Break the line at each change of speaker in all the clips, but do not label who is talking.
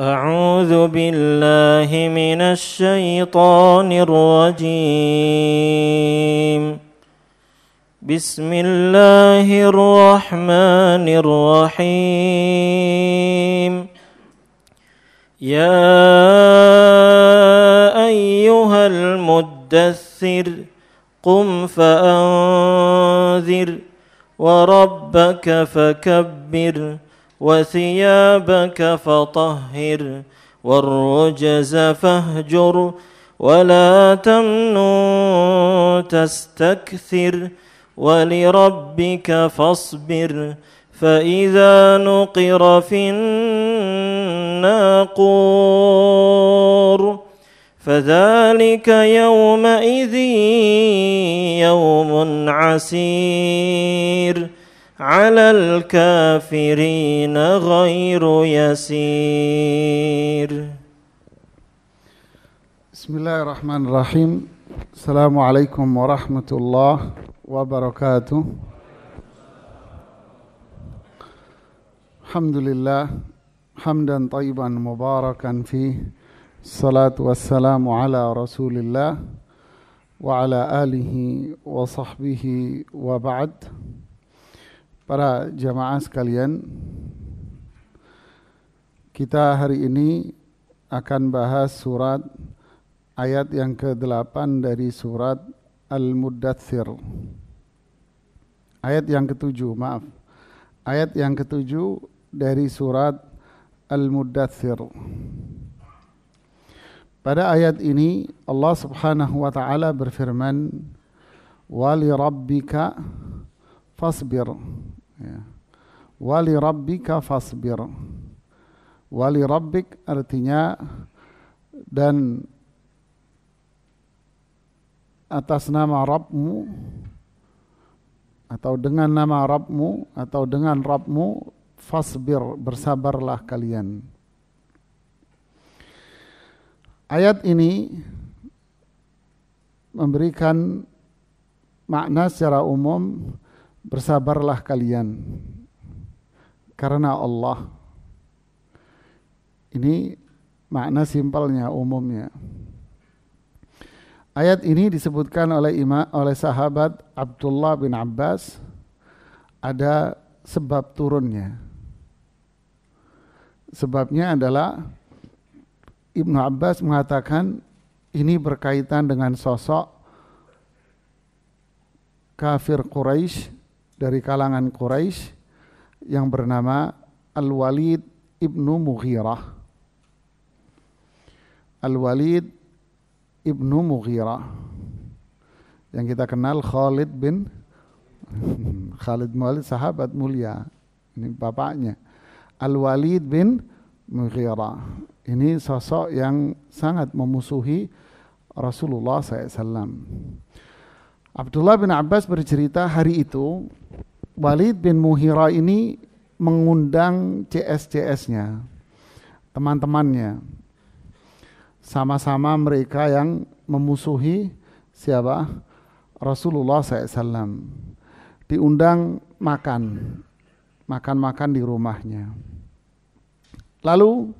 أعوذ بالله من الشيطان الرجيم بسم الله الرحمن الرحيم يا أيها المدثر قم فأنذر وربك فكبر وثيابك فطهر والرجز فاهجر ولا تمن تستكثر ولربك فاصبر فإذا نقر في الناقور فذلك يومئذ يوم عسير على الكافرين غير
يسير بسم الله الرحمن الرحيم السلام عليكم ورحمة الله وبركاته الحمد لله حمدا طيبا مباركا فيه الصلاة والسلام على رسول الله وعلى آله وصحبه وبعد Para jamaah sekalian, kita hari ini akan bahas surat ayat yang ke-8 dari surat Al-Muddathir. Ayat yang ke-7, maaf. Ayat yang ke-7 dari surat Al-Muddathir. Pada ayat ini Allah Subhanahu wa taala berfirman, "Wali rabbika fasbir." Ya. Wali rabbika fasbir. Wali rabbik artinya dan atas nama Rabbmu atau dengan nama Rabbmu atau dengan Rabbmu fasbir bersabarlah kalian. Ayat ini memberikan makna secara umum Bersabarlah kalian karena Allah. Ini makna simpelnya umumnya. Ayat ini disebutkan oleh ima, oleh sahabat Abdullah bin Abbas ada sebab turunnya. Sebabnya adalah Ibnu Abbas mengatakan ini berkaitan dengan sosok kafir Quraisy dari kalangan Quraisy yang bernama Al-Walid ibnu Mughirah. Al-Walid ibnu Mughirah yang kita kenal Khalid bin Khalid Walid sahabat mulia ini bapaknya Al-Walid bin Mughirah ini sosok yang sangat memusuhi Rasulullah SAW Abdullah bin Abbas bercerita hari itu Walid bin Muhira ini mengundang CS-CS-nya, teman-temannya. Sama-sama mereka yang memusuhi siapa? Rasulullah SAW. Diundang makan, makan-makan di rumahnya. Lalu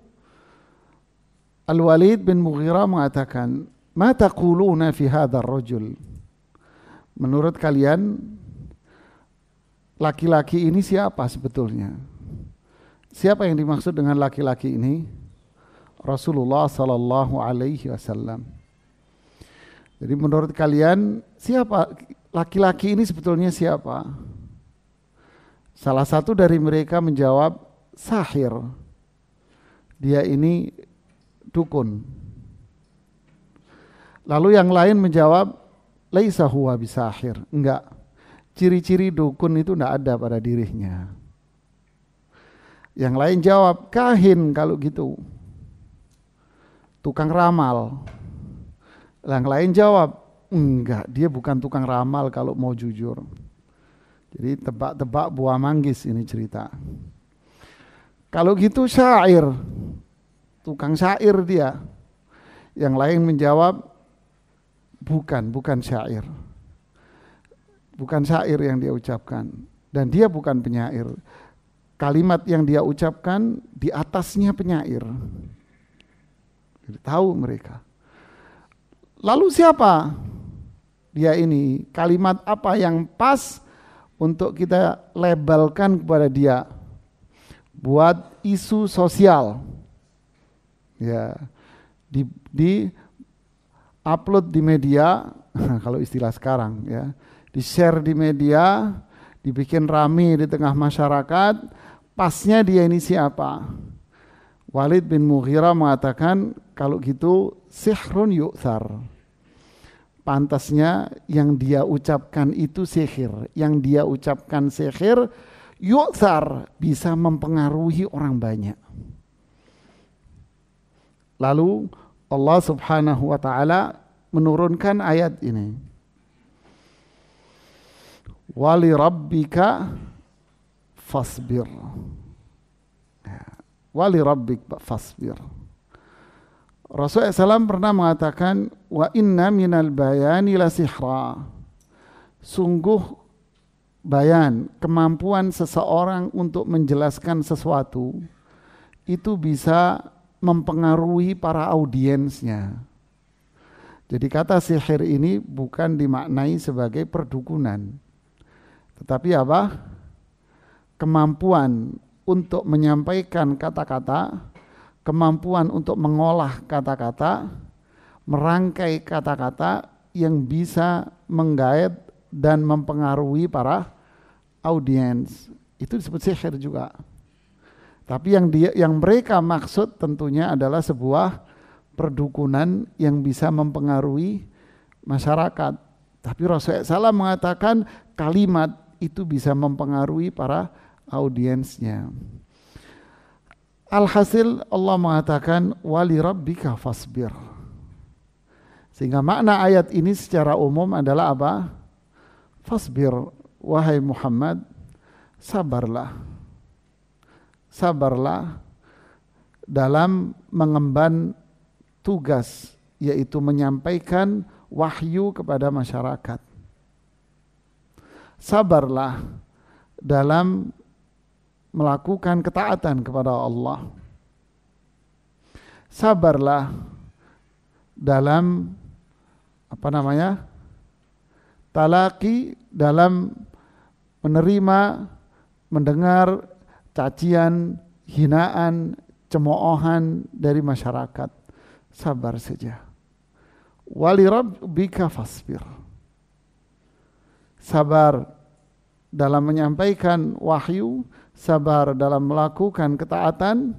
Al-Walid bin Muhira mengatakan, Mata kuluna fi hadar rajul?" Menurut kalian laki-laki ini siapa sebetulnya? Siapa yang dimaksud dengan laki-laki ini? Rasulullah Sallallahu Alaihi Wasallam. Jadi menurut kalian siapa laki-laki ini sebetulnya siapa? Salah satu dari mereka menjawab sahir. Dia ini dukun. Lalu yang lain menjawab laisa huwa bisahir. Enggak ciri-ciri dukun itu tidak ada pada dirinya. Yang lain jawab, kahin kalau gitu. Tukang ramal. Yang lain jawab, enggak, dia bukan tukang ramal kalau mau jujur. Jadi tebak-tebak buah manggis ini cerita. Kalau gitu syair, tukang syair dia. Yang lain menjawab, bukan, bukan syair bukan syair yang dia ucapkan dan dia bukan penyair. Kalimat yang dia ucapkan di atasnya penyair. Jadi tahu mereka. Lalu siapa dia ini? Kalimat apa yang pas untuk kita labelkan kepada dia buat isu sosial. Ya. Di di upload di media kalau istilah sekarang ya di-share di media, dibikin rame di tengah masyarakat, pasnya dia ini siapa? Walid bin Mughira mengatakan kalau gitu sihrun yu'thar. Pantasnya yang dia ucapkan itu sihir. Yang dia ucapkan sihir, yu'thar bisa mempengaruhi orang banyak. Lalu Allah subhanahu wa ta'ala menurunkan ayat ini wali rabbika fasbir ya. wali rabbik fasbir Rasulullah SAW pernah mengatakan wa inna minal bayani la sihra sungguh bayan kemampuan seseorang untuk menjelaskan sesuatu itu bisa mempengaruhi para audiensnya jadi kata sihir ini bukan dimaknai sebagai perdukunan tetapi apa? Kemampuan untuk menyampaikan kata-kata, kemampuan untuk mengolah kata-kata, merangkai kata-kata yang bisa menggait dan mempengaruhi para audiens. Itu disebut sihir juga. Tapi yang dia yang mereka maksud tentunya adalah sebuah perdukunan yang bisa mempengaruhi masyarakat. Tapi Rasulullah SAW mengatakan kalimat itu bisa mempengaruhi para audiensnya. Alhasil Allah mengatakan wali rabbika fasbir. Sehingga makna ayat ini secara umum adalah apa? Fasbir wahai Muhammad, sabarlah. Sabarlah dalam mengemban tugas yaitu menyampaikan wahyu kepada masyarakat sabarlah dalam melakukan ketaatan kepada Allah. Sabarlah dalam apa namanya? talaki dalam menerima, mendengar cacian, hinaan, cemoohan dari masyarakat. Sabar saja. Wali rabbika fasbir sabar dalam menyampaikan wahyu, sabar dalam melakukan ketaatan,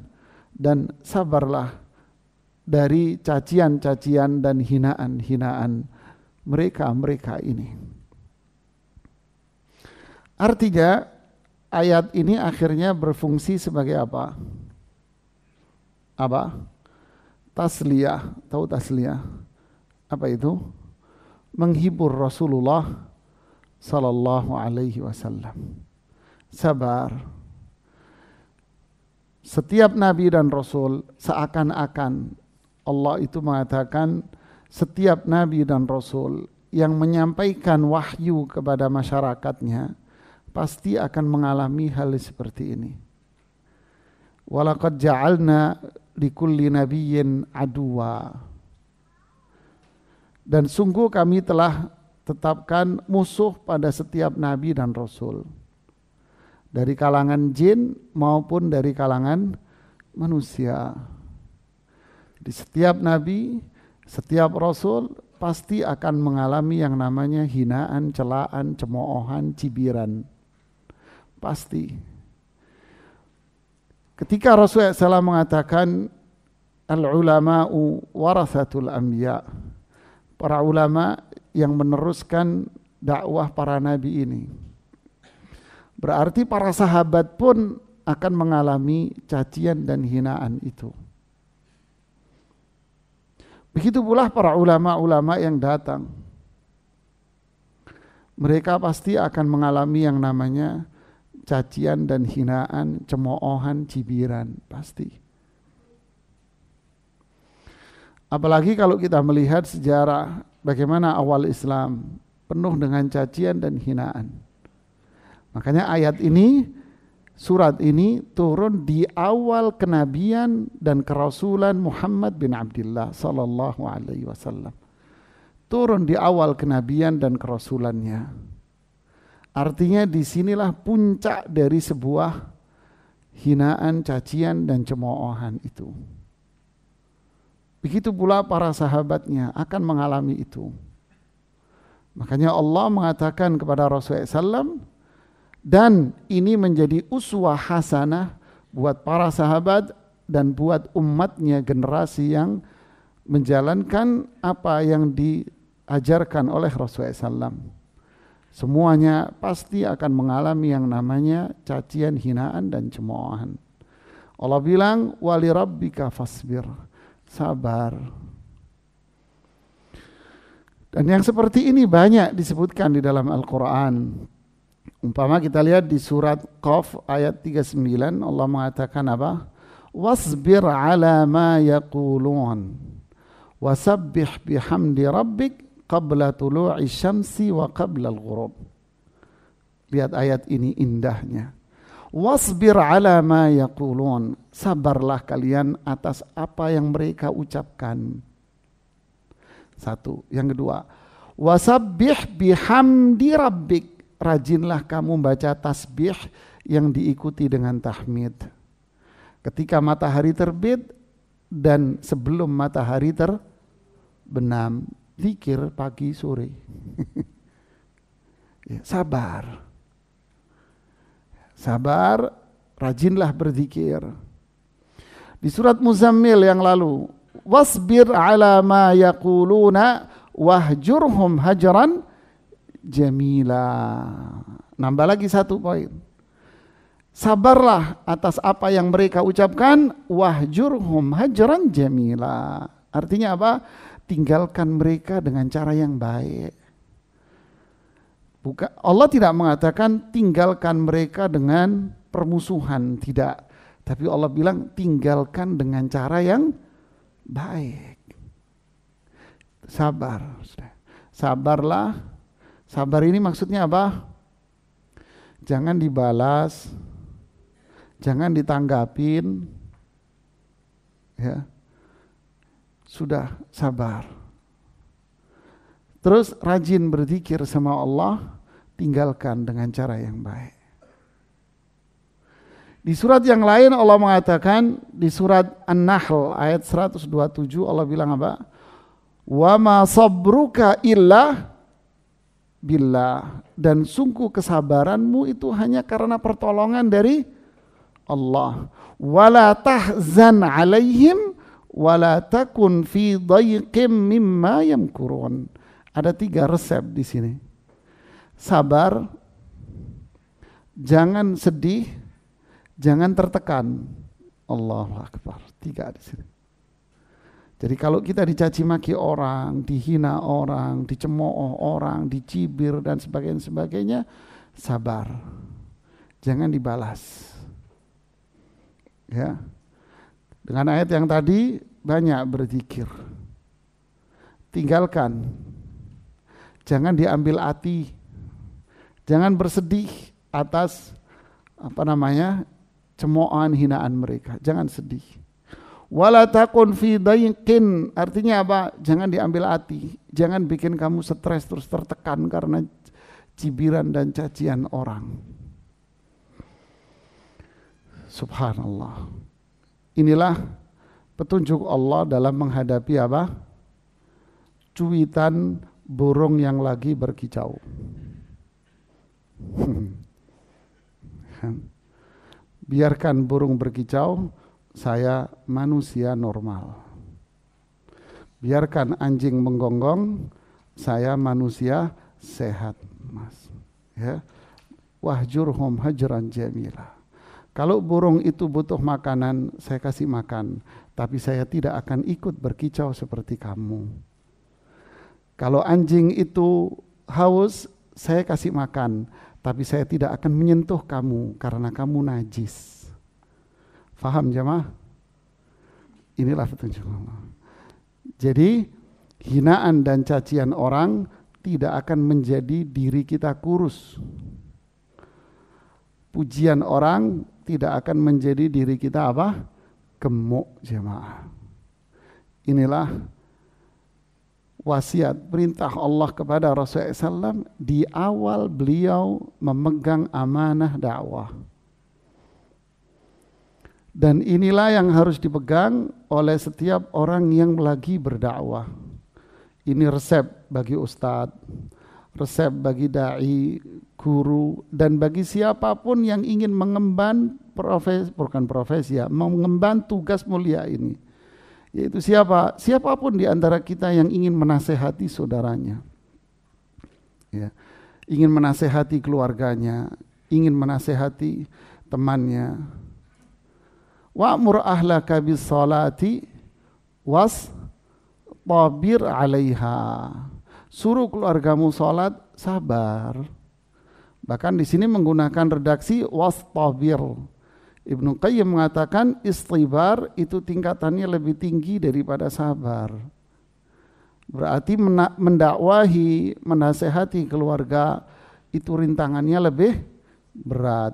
dan sabarlah dari cacian-cacian dan hinaan-hinaan mereka-mereka ini. Artinya, ayat ini akhirnya berfungsi sebagai apa? Apa? Tasliyah, tahu tasliyah? Apa itu? Menghibur Rasulullah sallallahu alaihi wasallam. Sabar. Setiap nabi dan rasul seakan-akan Allah itu mengatakan setiap nabi dan rasul yang menyampaikan wahyu kepada masyarakatnya pasti akan mengalami hal seperti ini. Walakad ja'alna likulli nabiyyin aduwa. Dan sungguh kami telah tetapkan musuh pada setiap nabi dan rasul. Dari kalangan jin maupun dari kalangan manusia. Di setiap nabi, setiap rasul pasti akan mengalami yang namanya hinaan, celaan, cemoohan, cibiran. Pasti. Ketika rasul SAW mengatakan al-ulama'u warathatul anbiya. Para ulama yang meneruskan dakwah para nabi ini. Berarti para sahabat pun akan mengalami cacian dan hinaan itu. Begitu pula para ulama-ulama yang datang. Mereka pasti akan mengalami yang namanya cacian dan hinaan, cemoohan, cibiran, pasti. Apalagi kalau kita melihat sejarah bagaimana awal Islam penuh dengan cacian dan hinaan. Makanya ayat ini surat ini turun di awal kenabian dan kerasulan Muhammad bin Abdullah sallallahu alaihi wasallam. Turun di awal kenabian dan kerasulannya. Artinya disinilah puncak dari sebuah hinaan, cacian dan cemoohan itu. Begitu pula para sahabatnya akan mengalami itu. Makanya Allah mengatakan kepada Rasulullah SAW, dan ini menjadi uswah hasanah buat para sahabat dan buat umatnya generasi yang menjalankan apa yang diajarkan oleh Rasulullah SAW. Semuanya pasti akan mengalami yang namanya cacian, hinaan, dan cemoohan. Allah bilang, wali rabbika fasbir sabar. Dan yang seperti ini banyak disebutkan di dalam Al-Quran. Umpama kita lihat di surat Qaf ayat 39 Allah mengatakan apa? Wasbir ala ma yaqulun wasabbih bihamdi rabbik qabla tulu'i syamsi wa qabla al-ghurub. Lihat ayat ini indahnya wasbir ala ma yaqulun sabarlah kalian atas apa yang mereka ucapkan satu yang kedua wasabbih bihamdi rabbik rajinlah kamu baca tasbih yang diikuti dengan tahmid ketika matahari terbit dan sebelum matahari terbenam zikir pagi sore ya, sabar Sabar, rajinlah berzikir. Di surat Muzammil yang lalu, wasbir ala ma yaquluna wahjurhum hajaran jamila. Nambah lagi satu poin. Sabarlah atas apa yang mereka ucapkan wahjurhum hajaran jamila. Artinya apa? Tinggalkan mereka dengan cara yang baik. Buka, Allah tidak mengatakan tinggalkan mereka dengan permusuhan, tidak. Tapi Allah bilang tinggalkan dengan cara yang baik. Sabar, sabarlah. Sabar ini maksudnya apa? Jangan dibalas, jangan ditanggapin, ya. Sudah sabar. Terus rajin berzikir sama Allah, tinggalkan dengan cara yang baik. Di surat yang lain Allah mengatakan di surat An-Nahl ayat 127 Allah bilang apa? Wa ma sabruka illa billah dan sungguh kesabaranmu itu hanya karena pertolongan dari Allah. Wala tahzan alaihim wala takun fi dayqim mimma yamkurun ada tiga resep di sini. Sabar, jangan sedih, jangan tertekan. Allah Akbar. Tiga di sini. Jadi kalau kita dicaci maki orang, dihina orang, dicemooh orang, dicibir dan sebagainya sebagainya, sabar. Jangan dibalas. Ya. Dengan ayat yang tadi banyak berzikir. Tinggalkan jangan diambil hati, jangan bersedih atas apa namanya cemoan hinaan mereka, jangan sedih. Walatakun artinya apa? Jangan diambil hati, jangan bikin kamu stres terus tertekan karena cibiran dan cacian orang. Subhanallah. Inilah petunjuk Allah dalam menghadapi apa? cuitan burung yang lagi berkicau. Biarkan burung berkicau, saya manusia normal. Biarkan anjing menggonggong, saya manusia sehat, Mas. Ya. Wahjurhum hajran jamila. Kalau burung itu butuh makanan, saya kasih makan, tapi saya tidak akan ikut berkicau seperti kamu. Kalau anjing itu haus, saya kasih makan, tapi saya tidak akan menyentuh kamu karena kamu najis. Faham jemaah? Inilah petunjuk Allah. Jadi hinaan dan cacian orang tidak akan menjadi diri kita kurus. Pujian orang tidak akan menjadi diri kita apa? gemuk jemaah. Inilah wasiat perintah Allah kepada Rasulullah SAW di awal beliau memegang amanah dakwah. Dan inilah yang harus dipegang oleh setiap orang yang lagi berdakwah. Ini resep bagi ustadz, resep bagi dai, guru, dan bagi siapapun yang ingin mengemban profesi, bukan profesi ya, mengemban tugas mulia ini yaitu siapa? Siapapun di antara kita yang ingin menasehati saudaranya. Ya. Ingin menasehati keluarganya, ingin menasehati temannya. Wa'mur ahlaka bis salati was tabir 'alaiha. Suruh keluargamu salat sabar. Bahkan di sini menggunakan redaksi was tabir Ibnu Qayyim mengatakan istibar itu tingkatannya lebih tinggi daripada sabar. Berarti mendakwahi, menasehati keluarga itu rintangannya lebih berat.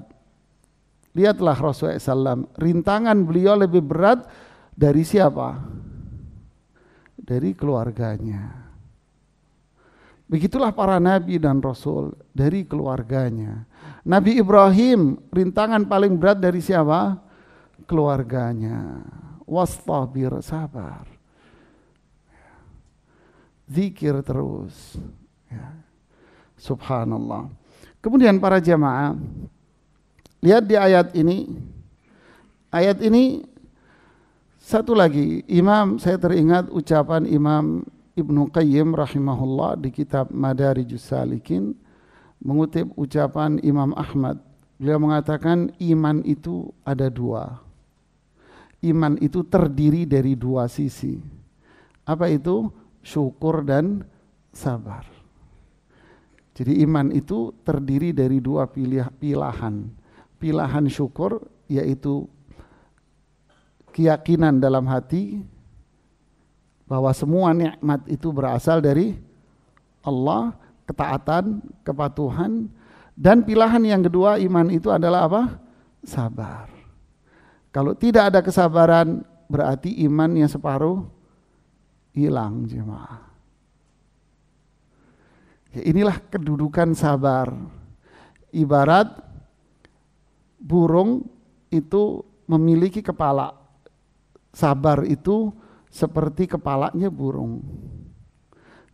Lihatlah Rasulullah SAW, rintangan beliau lebih berat dari siapa? Dari keluarganya. Begitulah para nabi dan rasul dari keluarganya. Nabi Ibrahim rintangan paling berat dari siapa? Keluarganya. Wastabir, sabar. Zikir terus. Ya. Subhanallah. Kemudian para jemaah lihat di ayat ini. Ayat ini satu lagi, Imam saya teringat ucapan Imam Ibnu Qayyim rahimahullah di kitab Madarijus Salikin mengutip ucapan Imam Ahmad. Beliau mengatakan iman itu ada dua. Iman itu terdiri dari dua sisi. Apa itu? Syukur dan sabar. Jadi iman itu terdiri dari dua pilihan, pilahan. Pilahan syukur yaitu keyakinan dalam hati bahwa semua nikmat itu berasal dari Allah ketaatan, kepatuhan, dan pilihan yang kedua iman itu adalah apa? Sabar. Kalau tidak ada kesabaran berarti iman yang separuh hilang jemaah. Ya inilah kedudukan sabar. Ibarat burung itu memiliki kepala. Sabar itu seperti kepalanya burung.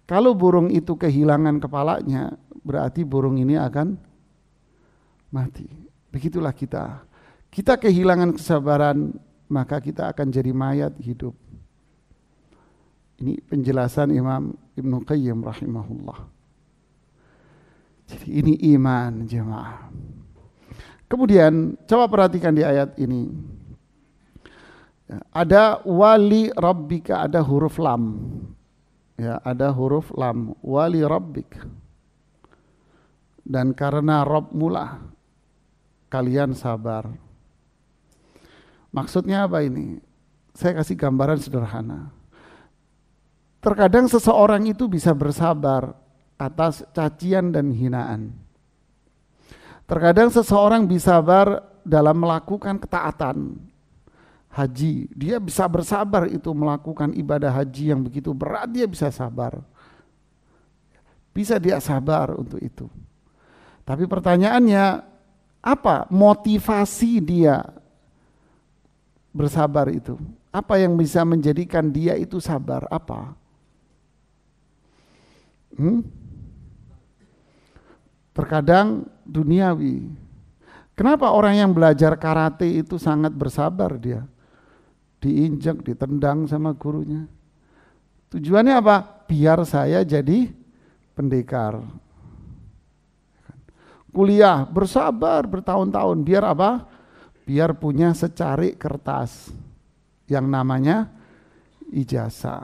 Kalau burung itu kehilangan kepalanya, berarti burung ini akan mati. Begitulah kita. Kita kehilangan kesabaran, maka kita akan jadi mayat hidup. Ini penjelasan Imam Ibn Qayyim rahimahullah. Jadi ini iman jemaah. Kemudian coba perhatikan di ayat ini. Ada wali rabbika ada huruf lam ya ada huruf lam wali rabbik dan karena rob mula kalian sabar maksudnya apa ini saya kasih gambaran sederhana terkadang seseorang itu bisa bersabar atas cacian dan hinaan terkadang seseorang bisa sabar dalam melakukan ketaatan haji. Dia bisa bersabar itu melakukan ibadah haji yang begitu berat, dia bisa sabar. Bisa dia sabar untuk itu. Tapi pertanyaannya, apa motivasi dia bersabar itu? Apa yang bisa menjadikan dia itu sabar? Apa? Hmm? Terkadang duniawi. Kenapa orang yang belajar karate itu sangat bersabar dia? diinjak, ditendang sama gurunya. Tujuannya apa? Biar saya jadi pendekar. Kuliah, bersabar bertahun-tahun. Biar apa? Biar punya secari kertas yang namanya ijazah.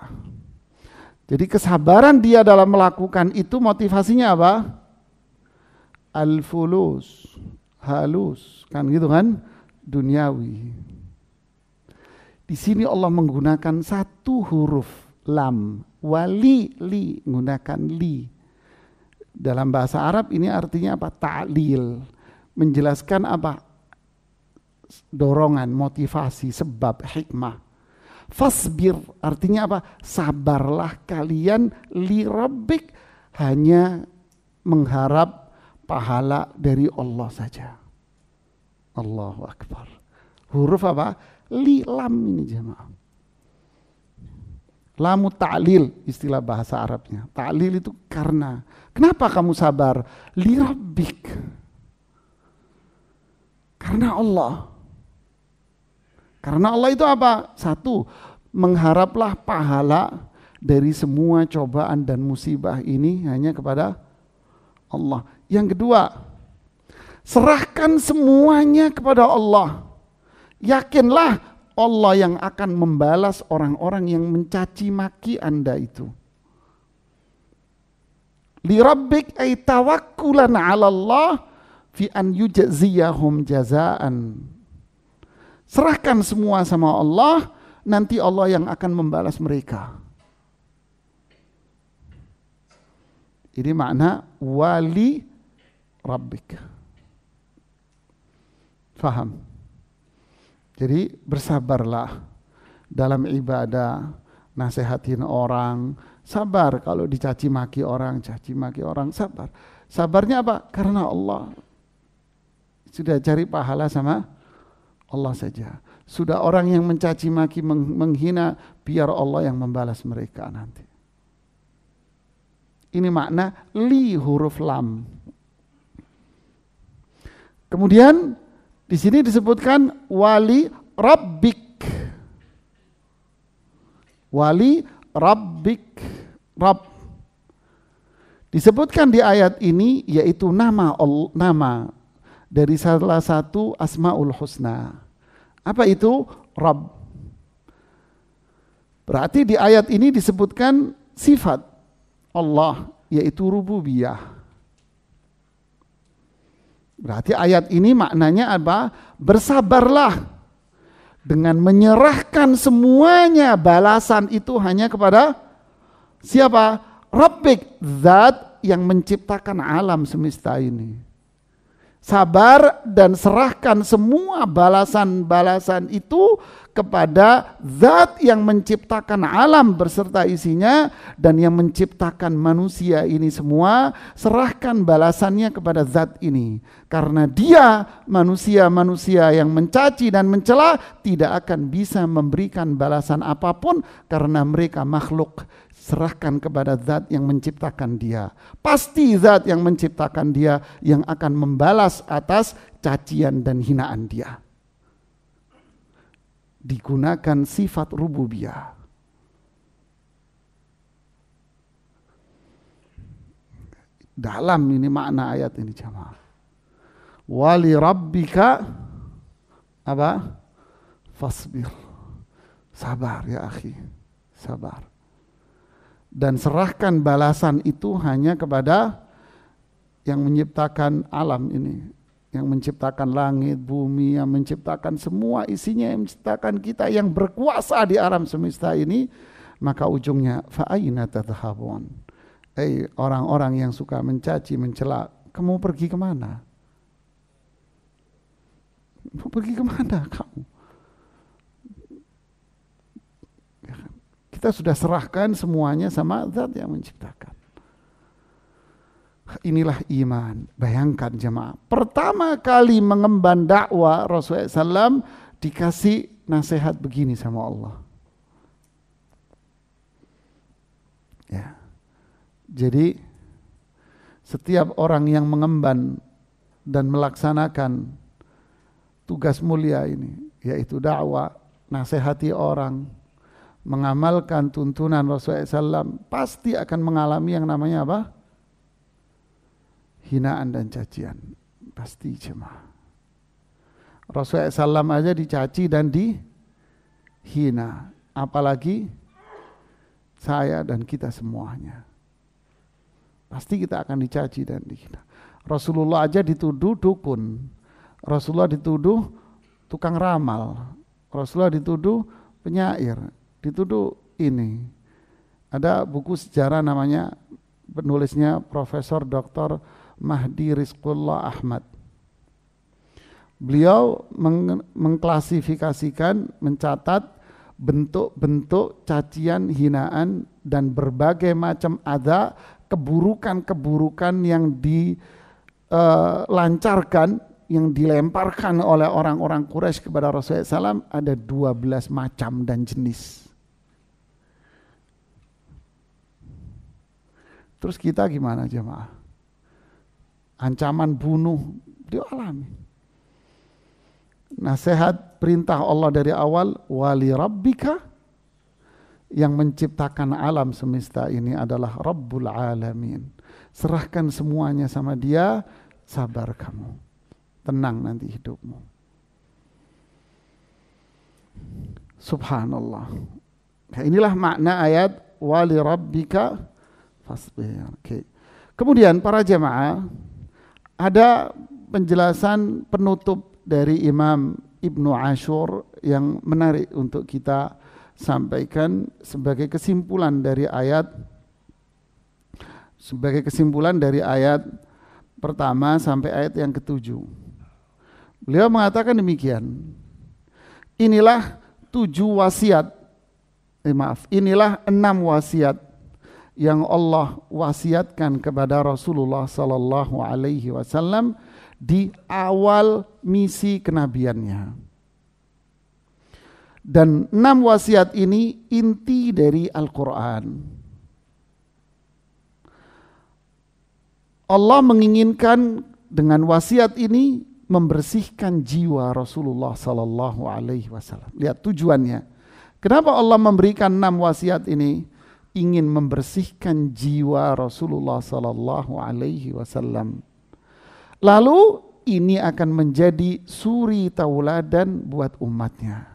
Jadi kesabaran dia dalam melakukan itu motivasinya apa? Al-fulus, halus, kan gitu kan? Duniawi. Di sini Allah menggunakan satu huruf lam. Wali li menggunakan li. Dalam bahasa Arab ini artinya apa? Ta'lil. Menjelaskan apa? Dorongan, motivasi, sebab, hikmah. Fasbir artinya apa? Sabarlah kalian li rabbik hanya mengharap pahala dari Allah saja. Allahu Akbar. Huruf apa? lam ini jemaah. Lamu ta'lil istilah bahasa Arabnya. Ta'lil itu karena. Kenapa kamu sabar? rabbik. Karena Allah. Karena Allah itu apa? Satu, mengharaplah pahala dari semua cobaan dan musibah ini hanya kepada Allah. Yang kedua, serahkan semuanya kepada Allah. Yakinlah Allah yang akan membalas orang-orang yang mencaci maki Anda itu. Li rabbik ay tawakkulan 'ala Allah fi an yujziyahum jazaan. Serahkan semua sama Allah, nanti Allah yang akan membalas mereka. Ini makna wali rabbik. Faham? Jadi bersabarlah dalam ibadah, nasehatin orang, sabar kalau dicaci maki orang, caci maki orang, sabar. Sabarnya apa? Karena Allah sudah cari pahala sama Allah saja. Sudah orang yang mencaci maki, menghina, biar Allah yang membalas mereka nanti. Ini makna li huruf lam. Kemudian di sini disebutkan wali rabbik. Wali rabbik. rab. Disebutkan di ayat ini yaitu nama nama dari salah satu asmaul husna. Apa itu? rab? Berarti di ayat ini disebutkan sifat Allah yaitu rububiyah. Berarti ayat ini maknanya apa? Bersabarlah dengan menyerahkan semuanya balasan itu hanya kepada siapa? Rabbik, zat yang menciptakan alam semesta ini. Sabar dan serahkan semua balasan-balasan itu kepada zat yang menciptakan alam berserta isinya dan yang menciptakan manusia ini semua serahkan balasannya kepada zat ini karena dia manusia-manusia yang mencaci dan mencela tidak akan bisa memberikan balasan apapun karena mereka makhluk Serahkan kepada zat yang menciptakan dia. Pasti zat yang menciptakan dia yang akan membalas atas cacian dan hinaan dia. Digunakan sifat rububiyah. Dalam ini makna ayat ini jamaah. Wali rabbika apa? Fasbir. Sabar ya akhi. Sabar dan serahkan balasan itu hanya kepada yang menciptakan alam ini, yang menciptakan langit, bumi, yang menciptakan semua isinya, yang menciptakan kita yang berkuasa di alam semesta ini, maka ujungnya fa'aina tadhhabun. Eh orang-orang yang suka mencaci, mencela, kamu pergi kemana? Mau pergi kemana kamu? Kita sudah serahkan semuanya sama zat yang menciptakan. Inilah iman. Bayangkan jemaah. Pertama kali mengemban dakwah Rasulullah SAW dikasih nasihat begini sama Allah. Ya. Jadi setiap orang yang mengemban dan melaksanakan tugas mulia ini, yaitu dakwah, nasihati orang, mengamalkan tuntunan Rasulullah SAW pasti akan mengalami yang namanya apa? Hinaan dan cacian. Pasti jemaah. Rasulullah SAW aja dicaci dan dihina. Apalagi saya dan kita semuanya. Pasti kita akan dicaci dan dihina. Rasulullah aja dituduh dukun. Rasulullah dituduh tukang ramal. Rasulullah dituduh penyair dituduh ini. Ada buku sejarah namanya penulisnya Profesor Dr. Mahdi Rizqullah Ahmad. Beliau meng mengklasifikasikan, mencatat bentuk-bentuk cacian, hinaan, dan berbagai macam ada keburukan-keburukan yang dilancarkan, e, yang dilemparkan oleh orang-orang Quraisy kepada Rasulullah SAW ada 12 macam dan jenis. Terus kita gimana jemaah? Ancaman bunuh, dia alami. Nasihat perintah Allah dari awal, wali rabbika yang menciptakan alam semesta ini adalah Rabbul Alamin. Serahkan semuanya sama dia, sabar kamu. Tenang nanti hidupmu. Subhanallah. Nah, inilah makna ayat wali rabbika Oke, Okay. Kemudian para jemaah ada penjelasan penutup dari Imam Ibnu Ashur yang menarik untuk kita sampaikan sebagai kesimpulan dari ayat sebagai kesimpulan dari ayat pertama sampai ayat yang ketujuh. Beliau mengatakan demikian. Inilah tujuh wasiat. Eh, maaf, inilah enam wasiat yang Allah wasiatkan kepada Rasulullah Sallallahu Alaihi Wasallam di awal misi kenabiannya. Dan enam wasiat ini inti dari Al-Quran. Allah menginginkan dengan wasiat ini membersihkan jiwa Rasulullah Sallallahu Alaihi Wasallam. Lihat tujuannya. Kenapa Allah memberikan enam wasiat ini? ingin membersihkan jiwa Rasulullah Sallallahu Alaihi Wasallam. Lalu ini akan menjadi suri tauladan buat umatnya.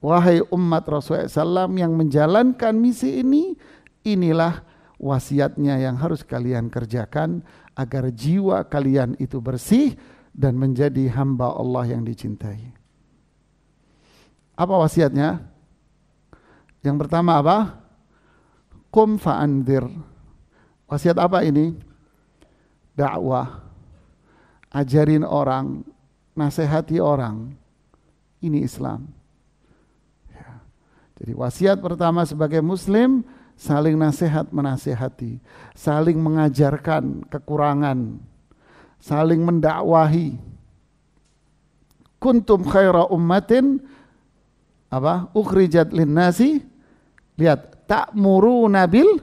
Wahai umat Rasulullah SAW yang menjalankan misi ini, inilah wasiatnya yang harus kalian kerjakan agar jiwa kalian itu bersih dan menjadi hamba Allah yang dicintai. Apa wasiatnya? Yang pertama apa? kum fa'andir. Wasiat apa ini? Dakwah. Ajarin orang, nasihati orang. Ini Islam. Ya. Jadi wasiat pertama sebagai muslim saling nasihat menasihati, saling mengajarkan kekurangan, saling mendakwahi. Kuntum khaira ummatin apa? Ukhrijat linnasi Lihat, tak muru nabil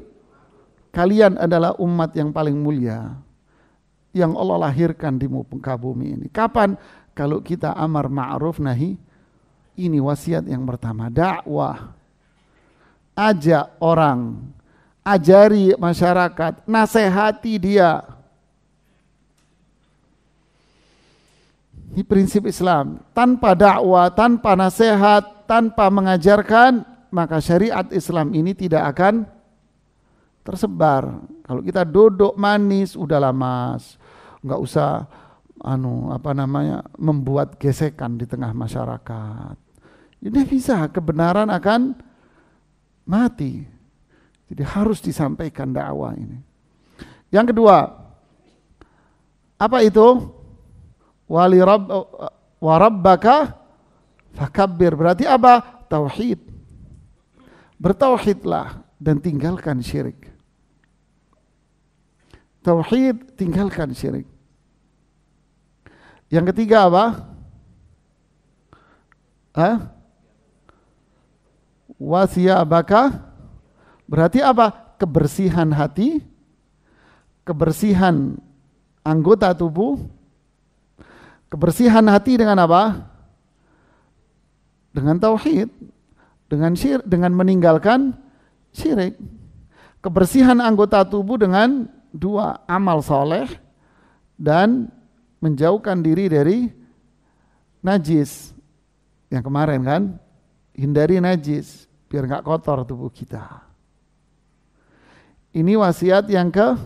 kalian adalah umat yang paling mulia yang Allah lahirkan di muka bumi ini. Kapan? Kalau kita amar ma'ruf nahi ini wasiat yang pertama, dakwah. Ajak orang, ajari masyarakat, nasehati dia. Ini prinsip Islam. Tanpa dakwah, tanpa nasihat, tanpa mengajarkan maka syariat Islam ini tidak akan tersebar. Kalau kita dodok manis, udah lama, nggak usah anu apa namanya membuat gesekan di tengah masyarakat. Ini bisa kebenaran akan mati. Jadi harus disampaikan dakwah ini. Yang kedua, apa itu? Wali rabb wa rabbaka fakabbir. Berarti apa? Tauhid. Bertauhidlah dan tinggalkan syirik. Tauhid tinggalkan syirik. Yang ketiga apa? Hah? baka, berarti apa? Kebersihan hati, kebersihan anggota tubuh, kebersihan hati dengan apa? Dengan tauhid dengan syir, dengan meninggalkan syirik. Kebersihan anggota tubuh dengan dua amal soleh dan menjauhkan diri dari najis. Yang kemarin kan, hindari najis biar nggak kotor tubuh kita. Ini wasiat yang ke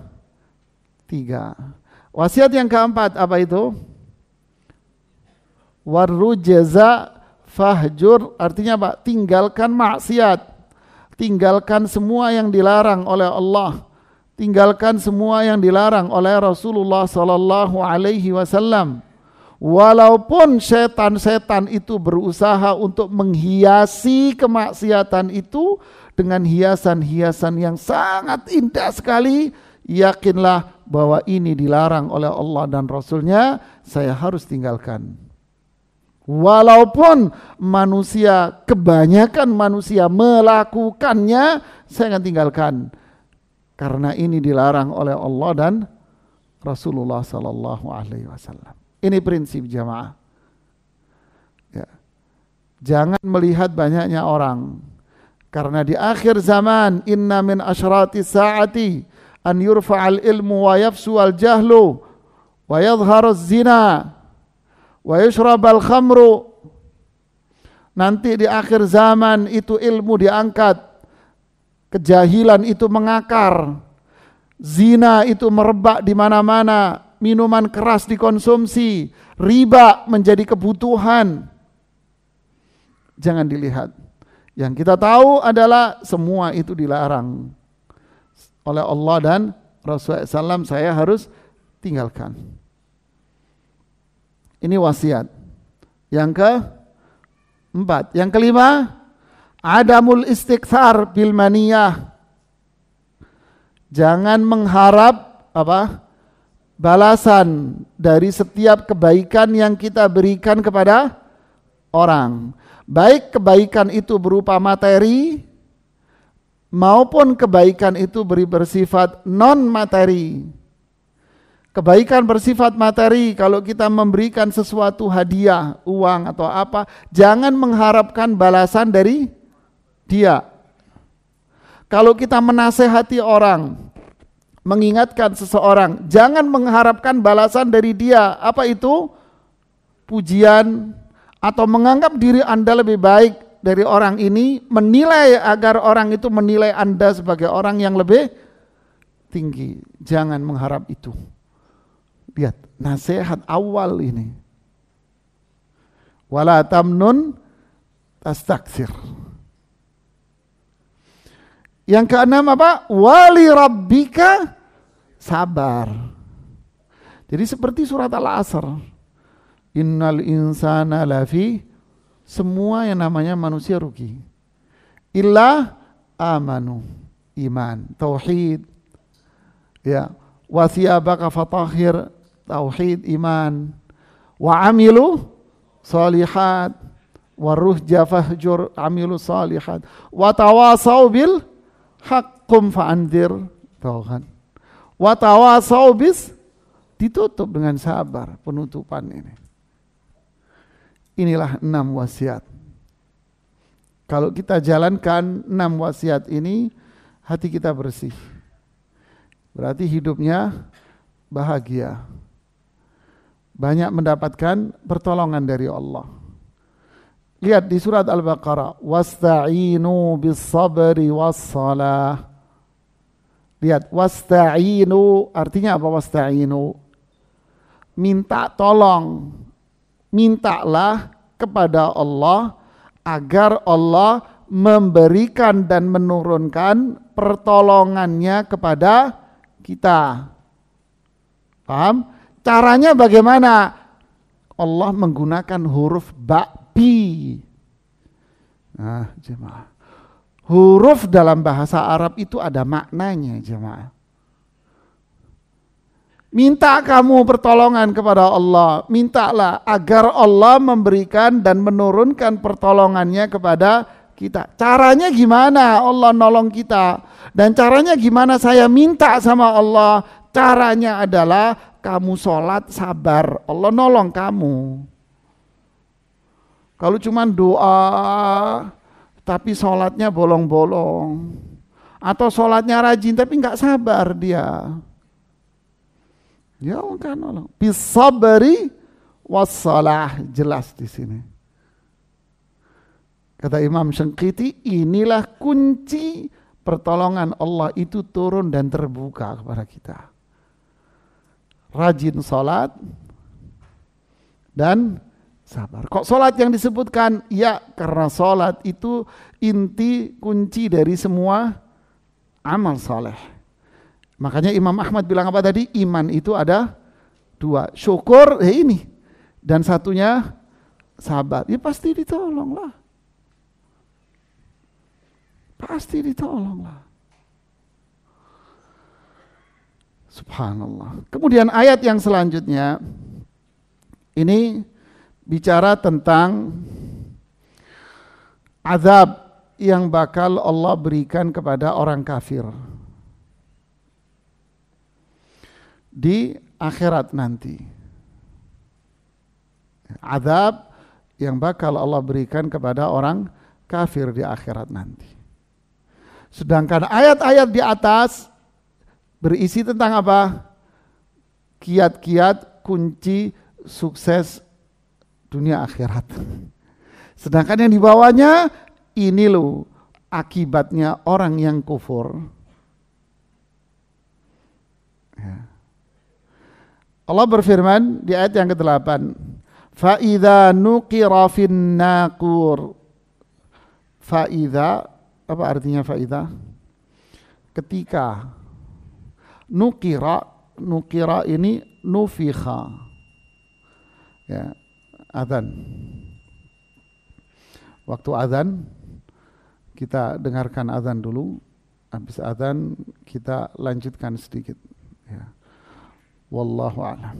tiga. Wasiat yang keempat apa itu? Warru jaza Fahjur artinya apa? Tinggalkan maksiat. Tinggalkan semua yang dilarang oleh Allah. Tinggalkan semua yang dilarang oleh Rasulullah sallallahu alaihi wasallam. Walaupun setan-setan itu berusaha untuk menghiasi kemaksiatan itu dengan hiasan-hiasan yang sangat indah sekali, yakinlah bahwa ini dilarang oleh Allah dan Rasulnya, saya harus tinggalkan. Walaupun manusia, kebanyakan manusia melakukannya, saya akan tinggalkan. Karena ini dilarang oleh Allah dan Rasulullah Sallallahu Alaihi Wasallam. Ini prinsip jamaah. Ya. Jangan melihat banyaknya orang, karena di akhir zaman inna min asyrati saati an yurfa al ilmu wa yafsu al jahlu wa yadhharu zina wa yushrabal khamru nanti di akhir zaman itu ilmu diangkat kejahilan itu mengakar zina itu merebak di mana-mana minuman keras dikonsumsi riba menjadi kebutuhan jangan dilihat yang kita tahu adalah semua itu dilarang oleh Allah dan Rasulullah SAW saya harus tinggalkan. Ini wasiat. Yang ke empat. Yang kelima, adamul istighfar bil Jangan mengharap apa? balasan dari setiap kebaikan yang kita berikan kepada orang. Baik kebaikan itu berupa materi maupun kebaikan itu beri bersifat non materi Kebaikan bersifat materi, kalau kita memberikan sesuatu hadiah, uang atau apa, jangan mengharapkan balasan dari dia. Kalau kita menasehati orang, mengingatkan seseorang, jangan mengharapkan balasan dari dia. Apa itu? Pujian atau menganggap diri Anda lebih baik dari orang ini, menilai agar orang itu menilai Anda sebagai orang yang lebih tinggi. Jangan mengharap itu. Lihat, nasihat awal ini. Wala tamnun tastaksir. Yang keenam apa? Wali rabbika sabar. Jadi seperti surat Al-Asr. Innal insana lafi semua yang namanya manusia rugi. Illa amanu iman, tauhid. Ya, wasiabaka fatahir tauhid iman wa amilu salihat wa ruh jafahjur amilu salihat wa tawasau bil haqqum fa'andir tauhan wa tawasau bis ditutup dengan sabar penutupan ini inilah enam wasiat kalau kita jalankan enam wasiat ini hati kita bersih berarti hidupnya bahagia banyak mendapatkan pertolongan dari Allah. Lihat di surat Al-Baqarah, wasta'inu bis sabri was salah. Lihat, wasta'inu artinya apa wasta'inu? Minta tolong. Mintalah kepada Allah agar Allah memberikan dan menurunkan pertolongannya kepada kita. Paham? Caranya bagaimana? Allah menggunakan huruf ba'bi. Nah, jemaah. Huruf dalam bahasa Arab itu ada maknanya, jemaah. Minta kamu pertolongan kepada Allah. Mintalah agar Allah memberikan dan menurunkan pertolongannya kepada kita. Caranya gimana Allah nolong kita? Dan caranya gimana saya minta sama Allah? Caranya adalah kamu sholat sabar, Allah nolong kamu. Kalau cuma doa, tapi sholatnya bolong-bolong. Atau sholatnya rajin, tapi nggak sabar dia. Ya kan nolong. Bisabari wassalah. Jelas di sini. Kata Imam Syengkiti, inilah kunci pertolongan Allah itu turun dan terbuka kepada kita rajin sholat, dan sabar. Kok sholat yang disebutkan? Ya, karena sholat itu inti kunci dari semua amal soleh. Makanya Imam Ahmad bilang apa tadi? Iman itu ada dua. Syukur, ya ini. Dan satunya sabar. Ya pasti ditolong lah. Pasti ditolong lah. Subhanallah. Kemudian ayat yang selanjutnya ini bicara tentang azab yang bakal Allah berikan kepada orang kafir di akhirat nanti. Azab yang bakal Allah berikan kepada orang kafir di akhirat nanti. Sedangkan ayat-ayat di atas berisi tentang apa? Kiat-kiat kunci sukses dunia akhirat. Sedangkan yang di bawahnya ini loh akibatnya orang yang kufur. Ya. Allah berfirman di ayat yang ke-8, faida nuqira fin naqur." faida apa artinya faida Ketika nukira nukira ini nufiha ya azan waktu azan kita dengarkan azan dulu habis azan kita lanjutkan sedikit ya wallahu alam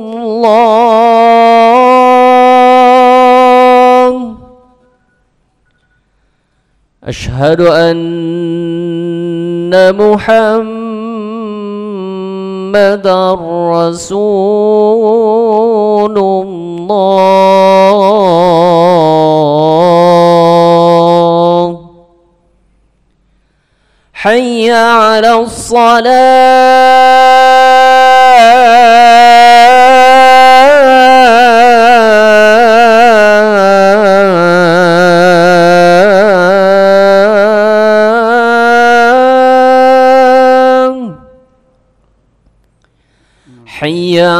الله أشهد أن محمدا رسول الله حي على الصلاه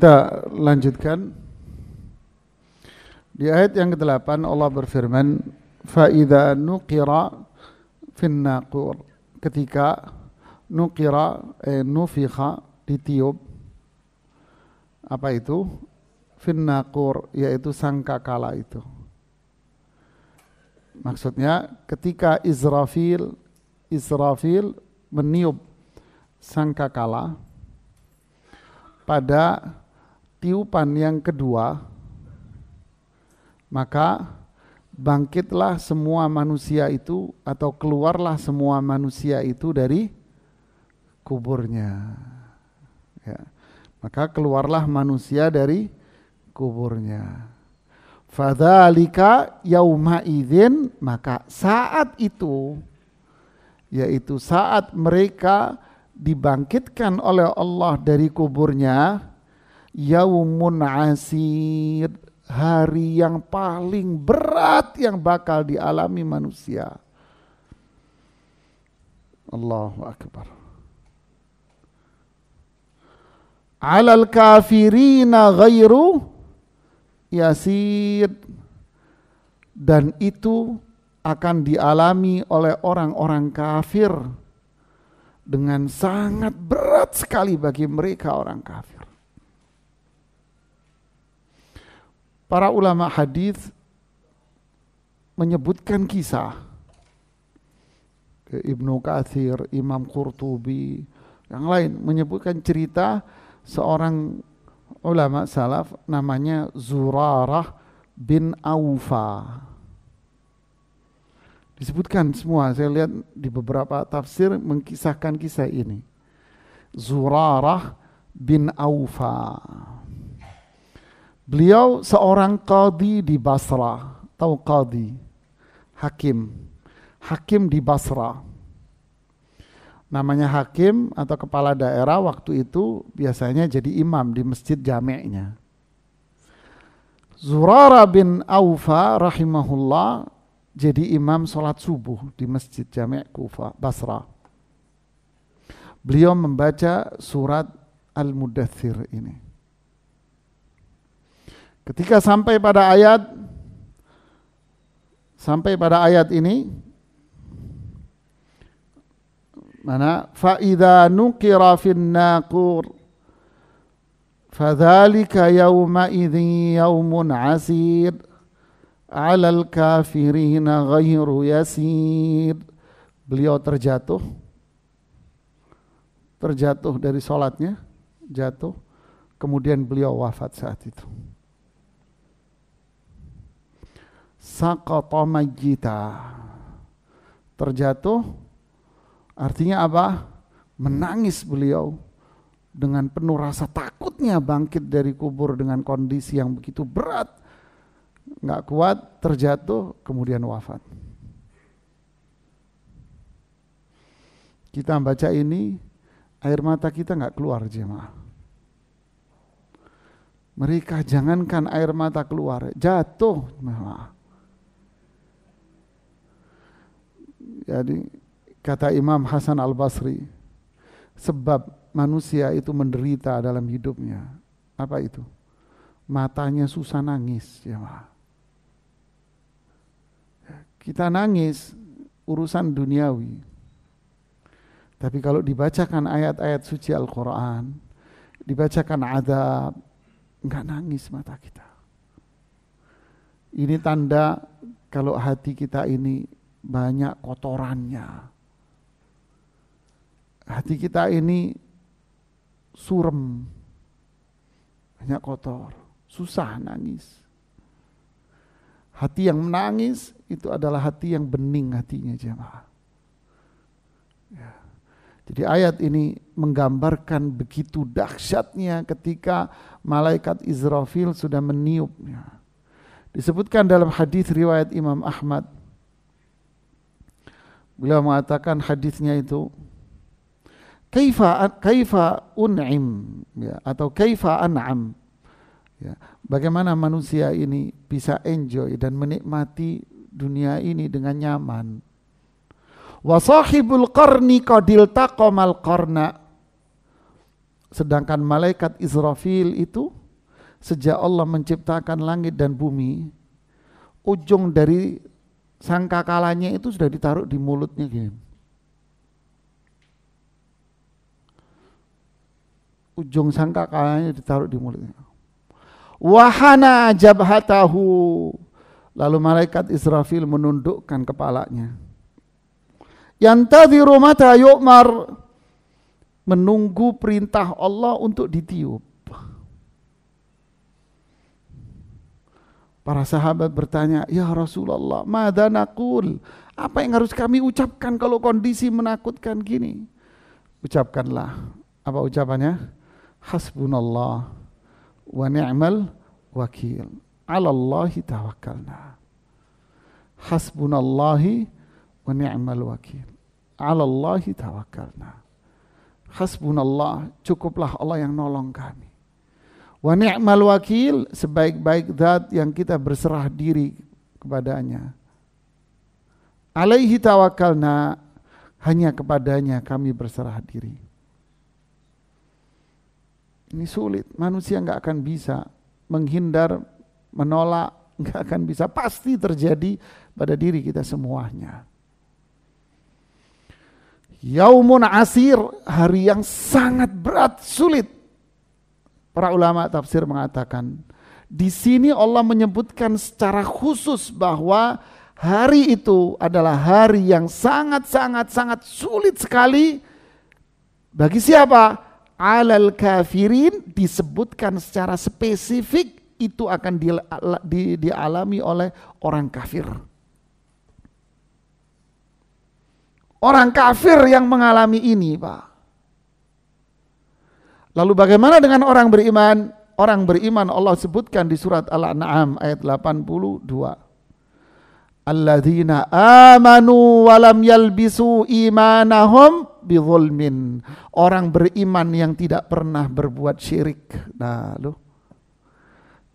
Kita lanjutkan. Di ayat yang ke-8 Allah berfirman, "Fa'idza nuqira fin naqur." Ketika nuqira eh, nufikha ditiup apa itu finnakur yaitu sangkakala itu maksudnya ketika Israfil Israfil meniup sangkakala pada tiupan yang kedua, maka bangkitlah semua manusia itu atau keluarlah semua manusia itu dari kuburnya. Ya. Maka keluarlah manusia dari kuburnya. Fadhalika yauma idin maka saat itu yaitu saat mereka dibangkitkan oleh Allah dari kuburnya yaumun asir hari yang paling berat yang bakal dialami manusia Allahu akbar alal kafirina ghairu yasir dan itu akan dialami oleh orang-orang kafir dengan sangat berat sekali bagi mereka orang kafir para ulama hadis menyebutkan kisah Ibnu Kathir, Imam Qurtubi, yang lain menyebutkan cerita seorang ulama salaf namanya Zurarah bin Aufa. Disebutkan semua, saya lihat di beberapa tafsir mengkisahkan kisah ini. Zurarah bin Aufa. Beliau seorang kadi di Basra. Tahu kadi Hakim. Hakim di Basra. Namanya hakim atau kepala daerah waktu itu biasanya jadi imam di masjid jameknya. Zurara bin Aufa rahimahullah jadi imam sholat subuh di masjid jamek Kufa, Basra. Beliau membaca surat Al-Mudathir ini. Ketika sampai pada ayat sampai pada ayat ini mana idza nukira fin naqur fadzalika yawma idzin yawmun asir al kafirin ghairu yasir beliau terjatuh terjatuh dari sholatnya jatuh kemudian beliau wafat saat itu saqata majita Terjatuh artinya apa? Menangis beliau dengan penuh rasa takutnya bangkit dari kubur dengan kondisi yang begitu berat. Nggak kuat, terjatuh, kemudian wafat. Kita baca ini, air mata kita nggak keluar jemaah. Mereka jangankan air mata keluar, jatuh jemaah Jadi kata Imam Hasan Al Basri, sebab manusia itu menderita dalam hidupnya. Apa itu? Matanya susah nangis, ma. Kita nangis urusan duniawi. Tapi kalau dibacakan ayat-ayat suci Al-Quran, dibacakan adab, nggak nangis mata kita. Ini tanda kalau hati kita ini banyak kotorannya. Hati kita ini surem, banyak kotor, susah nangis. Hati yang menangis itu adalah hati yang bening hatinya jemaah. Ya. Jadi ayat ini menggambarkan begitu dahsyatnya ketika malaikat Israfil sudah meniupnya. Disebutkan dalam hadis riwayat Imam Ahmad Beliau mengatakan hadisnya itu kaifa kaifa un'im ya, atau kaifa an'am. Ya, bagaimana manusia ini bisa enjoy dan menikmati dunia ini dengan nyaman. Wa sahibul qarni qadil taqamal qarna. Sedangkan malaikat Israfil itu sejak Allah menciptakan langit dan bumi, ujung dari Sangka kalanya itu sudah ditaruh di mulutnya gini. Ujung kalanya ditaruh di mulutnya. Wahana jabhatahu. Lalu malaikat Israfil menundukkan kepalanya. Yantadhiru mata yu'mar. Menunggu perintah Allah untuk ditiup. Para sahabat bertanya, "Ya Rasulullah, madanakul, Apa yang harus kami ucapkan kalau kondisi menakutkan gini?" Ucapkanlah. Apa ucapannya? Hasbunallah wa ni'mal wakil. 'Alallahi tawakkalna. Hasbunallahi wa ni'mal wakil. 'Alallahi tawakkalna. Hasbunallah, cukuplah Allah yang nolong kami. Wa ni'mal wakil sebaik-baik zat yang kita berserah diri kepadanya. Alaihi tawakalna hanya kepadanya kami berserah diri. Ini sulit, manusia nggak akan bisa menghindar, menolak, nggak akan bisa. Pasti terjadi pada diri kita semuanya. Yaumun asir, hari yang sangat berat, sulit Para ulama tafsir mengatakan, di sini Allah menyebutkan secara khusus bahwa hari itu adalah hari yang sangat-sangat-sangat sulit sekali bagi siapa? Alal kafirin disebutkan secara spesifik itu akan dialami oleh orang kafir. Orang kafir yang mengalami ini, Pak. Lalu bagaimana dengan orang beriman? Orang beriman Allah sebutkan di surat Al-An'am ayat 82. Alladzina amanu walam yalbisu imanahum bidhulmin. Orang beriman yang tidak pernah berbuat syirik. Nah, loh.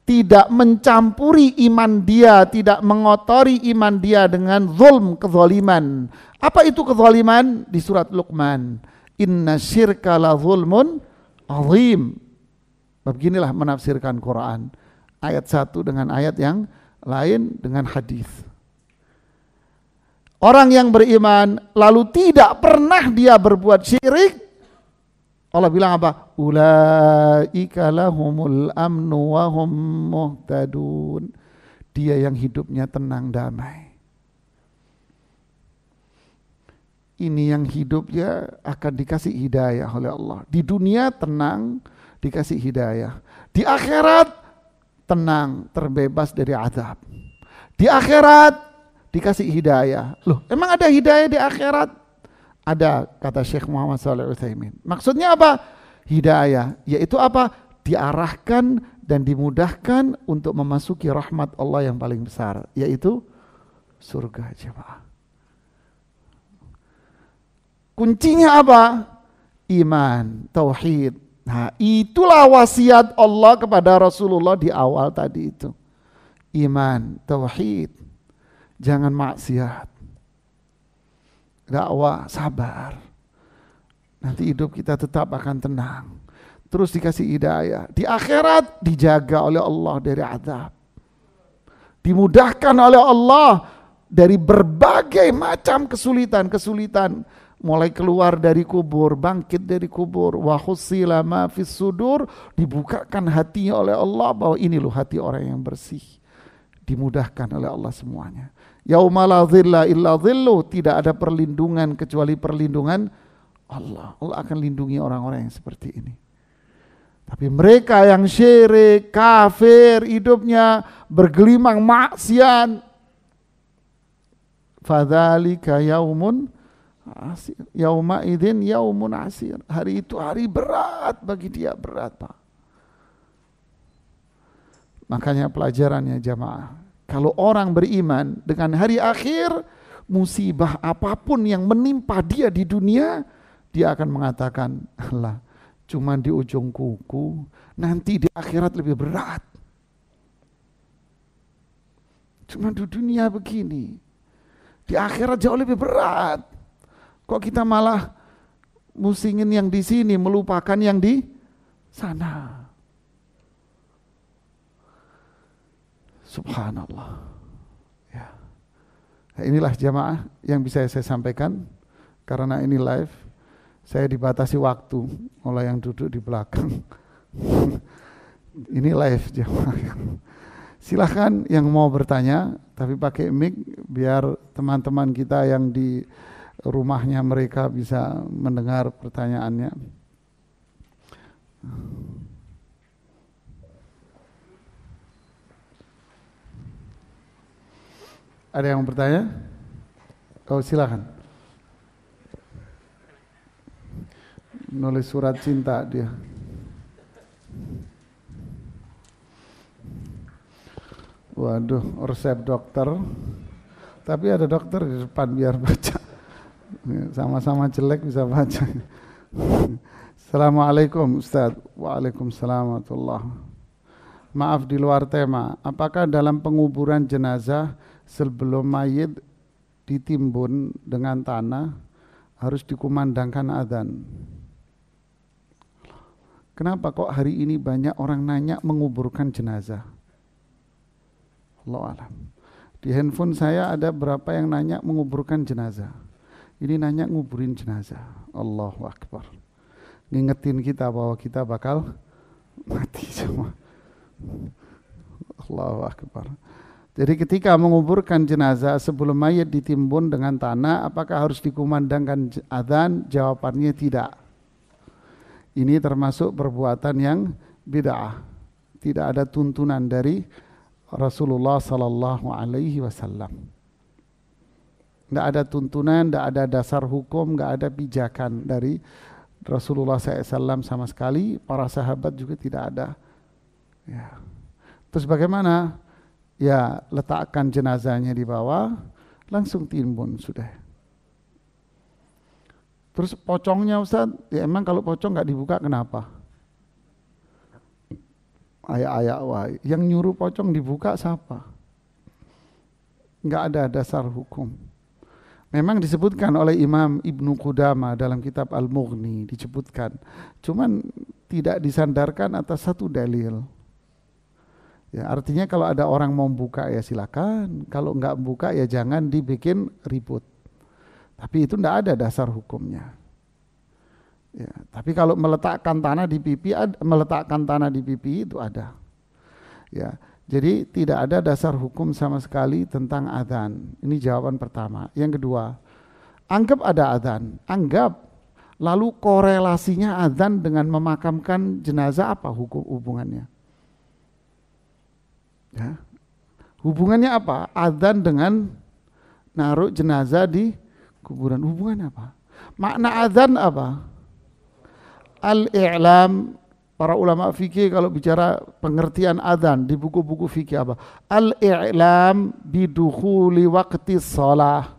Tidak mencampuri iman dia, tidak mengotori iman dia dengan zulm, kezaliman. Apa itu kezaliman? Di surat Luqman. Inna syirka la zulmun azim. Beginilah menafsirkan Quran. Ayat satu dengan ayat yang lain dengan hadis. Orang yang beriman lalu tidak pernah dia berbuat syirik. Allah bilang apa? Ulaika lahumul amnu wa hum muhtadun. Dia yang hidupnya tenang damai. ini yang hidup ya akan dikasih hidayah oleh Allah. Di dunia tenang, dikasih hidayah. Di akhirat tenang, terbebas dari azab. Di akhirat dikasih hidayah. Loh, emang ada hidayah di akhirat? Ada kata Syekh Muhammad Saleh Utsaimin. Maksudnya apa? Hidayah yaitu apa? Diarahkan dan dimudahkan untuk memasuki rahmat Allah yang paling besar, yaitu surga jemaah. Kuncinya apa? Iman, tauhid. Nah, itulah wasiat Allah kepada Rasulullah di awal tadi itu. Iman, tauhid. Jangan maksiat. Dakwah, sabar. Nanti hidup kita tetap akan tenang. Terus dikasih hidayah. Di akhirat dijaga oleh Allah dari azab. Dimudahkan oleh Allah dari berbagai macam kesulitan-kesulitan mulai keluar dari kubur, bangkit dari kubur, wahusila ma dibukakan hatinya oleh Allah bahwa ini loh hati orang yang bersih. Dimudahkan oleh Allah semuanya. Yauma la illa dhillu, tidak ada perlindungan kecuali perlindungan Allah. Allah akan lindungi orang-orang yang seperti ini. Tapi mereka yang syirik, kafir, hidupnya bergelimang maksiat. Fadhalika yaumun Asir. Yauma idin yaumun asir. Hari itu hari berat bagi dia, berat Pak. Makanya pelajarannya jamaah. Kalau orang beriman dengan hari akhir, musibah apapun yang menimpa dia di dunia, dia akan mengatakan, Allah, cuman di ujung kuku, nanti di akhirat lebih berat. Cuma di dunia begini, di akhirat jauh lebih berat. Kok kita malah musingin yang di sini, melupakan yang di sana? Subhanallah. Ya. Nah, inilah jamaah yang bisa saya sampaikan karena ini live. Saya dibatasi waktu oleh yang duduk di belakang. ini live jamaah. Silahkan yang mau bertanya, tapi pakai mic biar teman-teman kita yang di rumahnya mereka bisa mendengar pertanyaannya. Ada yang bertanya? Oh silakan. Nulis surat cinta dia. Waduh, resep dokter. Tapi ada dokter di depan biar baca. Sama-sama jelek bisa baca. Assalamualaikum Ustaz. Waalaikumsalam Maaf di luar tema, apakah dalam penguburan jenazah sebelum mayit ditimbun dengan tanah harus dikumandangkan adzan? Kenapa kok hari ini banyak orang nanya menguburkan jenazah? Allah alam. Di handphone saya ada berapa yang nanya menguburkan jenazah. Ini nanya nguburin jenazah. Allahu Akbar. Ngingetin kita bahwa kita bakal mati semua. Allahu Akbar. Jadi ketika menguburkan jenazah sebelum mayat ditimbun dengan tanah, apakah harus dikumandangkan adzan? Jawabannya tidak. Ini termasuk perbuatan yang bid'ah. Tidak ada tuntunan dari Rasulullah sallallahu alaihi wasallam nggak ada tuntunan, nggak ada dasar hukum, nggak ada pijakan dari Rasulullah SAW sama sekali, para sahabat juga tidak ada. Ya. Terus bagaimana? Ya letakkan jenazahnya di bawah, langsung timbun sudah. Terus pocongnya Ustaz, ya emang kalau pocong nggak dibuka kenapa? Ayak-ayak wah, yang nyuruh pocong dibuka siapa? Nggak ada dasar hukum. Memang disebutkan oleh Imam Ibnu Qudama dalam kitab Al-Mughni disebutkan. Cuman tidak disandarkan atas satu dalil. Ya, artinya kalau ada orang mau buka ya silakan, kalau nggak buka ya jangan dibikin ribut. Tapi itu ndak ada dasar hukumnya. Ya, tapi kalau meletakkan tanah di pipi, meletakkan tanah di pipi itu ada. Ya, jadi tidak ada dasar hukum sama sekali tentang adzan. Ini jawaban pertama. Yang kedua, anggap ada adzan, anggap lalu korelasinya adzan dengan memakamkan jenazah apa hukum hubungannya? Ya. Hubungannya apa? Adzan dengan naruh jenazah di kuburan. Hubungannya apa? Makna adzan apa? Al-i'lam para ulama fikih kalau bicara pengertian adzan di buku-buku fikih apa? Al-i'lam biduhuli waqti sholat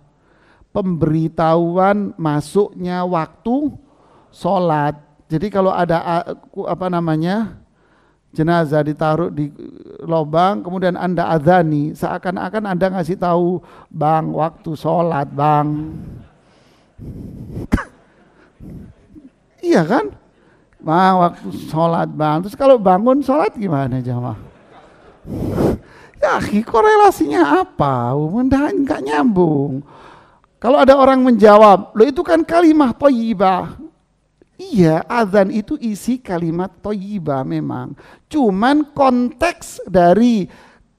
Pemberitahuan masuknya waktu sholat. Jadi kalau ada apa namanya? jenazah ditaruh di lubang, kemudian Anda adzani seakan-akan Anda ngasih tahu, "Bang, waktu sholat Bang." iya kan? Bang, waktu sholat bang. Terus kalau bangun sholat gimana jamaah? ya, korelasinya apa? Nggak, nggak nyambung. Kalau ada orang menjawab, lo itu kan kalimat toyibah. Iya, azan itu isi kalimat toyibah memang. Cuman konteks dari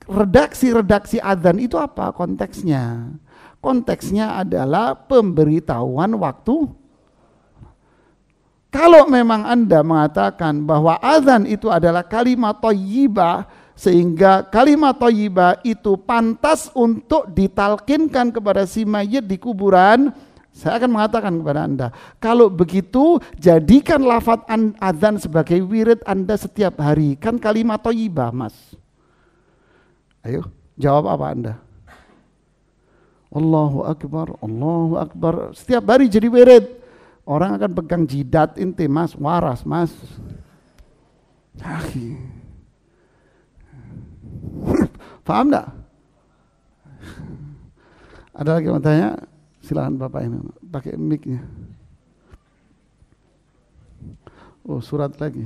redaksi-redaksi azan itu apa konteksnya? Konteksnya adalah pemberitahuan waktu kalau memang Anda mengatakan bahwa azan itu adalah kalimat toyibah, sehingga kalimat toyibah itu pantas untuk ditalkinkan kepada si mayit di kuburan, saya akan mengatakan kepada Anda, kalau begitu jadikan lafat azan sebagai wirid Anda setiap hari. Kan kalimat toyibah, Mas. Ayo, jawab apa Anda? Allahu Akbar, Allahu Akbar. Setiap hari jadi wirid. Orang akan pegang jidat inti, mas, waras, mas. Paham enggak? Ada lagi mau tanya? Silahkan Bapak ini pakai mic Oh, surat lagi.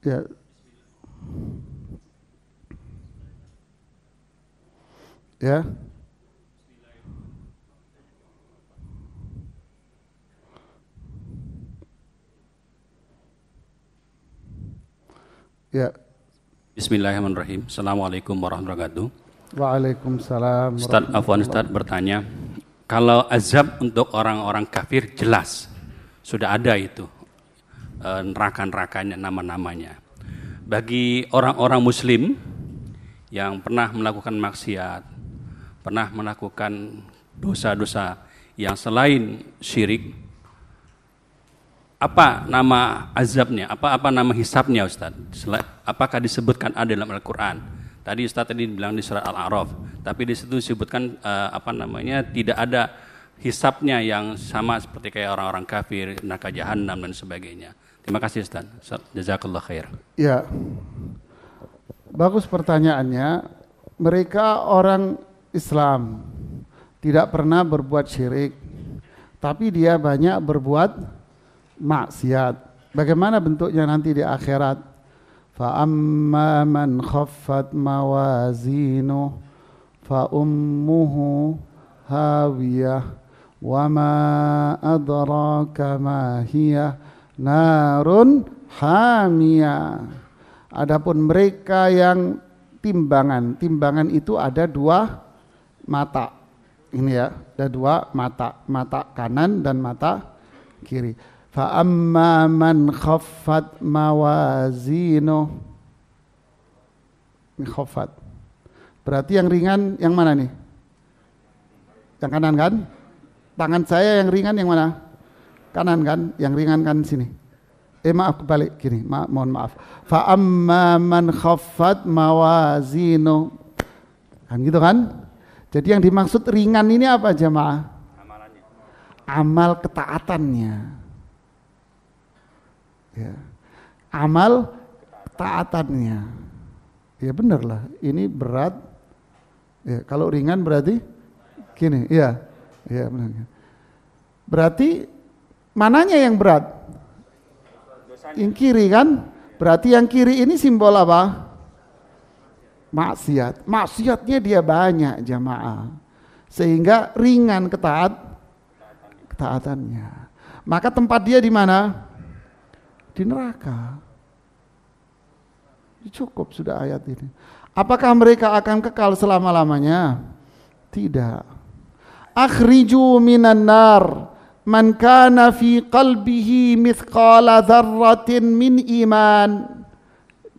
Ya, ya. Ya.
Bismillahirrahmanirrahim. Assalamualaikum warahmatullahi wabarakatuh.
Waalaikumsalam. Ustaz Afwan
Ustaz bertanya, kalau azab untuk orang-orang kafir jelas sudah ada itu e, neraka-nerakanya nama-namanya. Bagi orang-orang muslim yang pernah melakukan maksiat, pernah melakukan dosa-dosa yang selain syirik, apa nama azabnya? Apa apa nama hisabnya Ustaz? Apakah disebutkan ada dalam Al-Qur'an? Tadi Ustaz tadi bilang di surat Al-A'raf, tapi di situ disebutkan uh, apa namanya? tidak ada hisabnya yang sama seperti kayak orang-orang kafir, neraka jahanam dan sebagainya. Terima kasih Ustaz. Ustaz khair.
Ya. Bagus pertanyaannya. Mereka orang Islam, tidak pernah berbuat syirik, tapi dia banyak berbuat maksiat. Bagaimana bentuknya nanti di akhirat? فَأَمَّا مَنْ fa ummuhu hawiyah wa وَمَا adraka ma hiya نَارٌ hamia Adapun mereka yang timbangan, timbangan itu ada dua mata. Ini ya, ada dua mata, mata kanan dan mata kiri. Fa amma man khaffat mawazinu. Ini khaffat. Berarti yang ringan yang mana nih? Yang kanan kan? Tangan saya yang ringan yang mana? Kanan kan? Yang ringan kan sini. Eh maaf kebalik kiri ma mohon maaf. Fa amma man khaffat mawazinu. Kan gitu kan? Jadi yang dimaksud ringan ini apa jemaah? Amalannya. Amal ketaatannya. Ya. Amal ketaatannya. Ya benar lah, ini berat. Ya, kalau ringan berarti gini, Ya, ya benar. Berarti mananya yang berat? Yang kiri kan? Berarti yang kiri ini simbol apa? maksiat. Maksiatnya dia banyak jamaah. Sehingga ringan ketaat ketaatannya. Maka tempat dia di mana? Di neraka. Cukup sudah ayat ini. Apakah mereka akan kekal selama-lamanya? Tidak. Akhriju minan nar man kana fi qalbihi mithqala dzarratin min iman